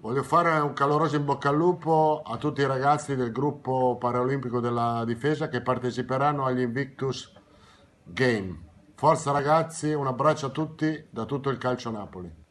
Voglio fare un caloroso in bocca al lupo a tutti i ragazzi del gruppo paralimpico della difesa che parteciperanno agli Invictus Game. Forza ragazzi, un abbraccio a tutti da tutto il calcio Napoli.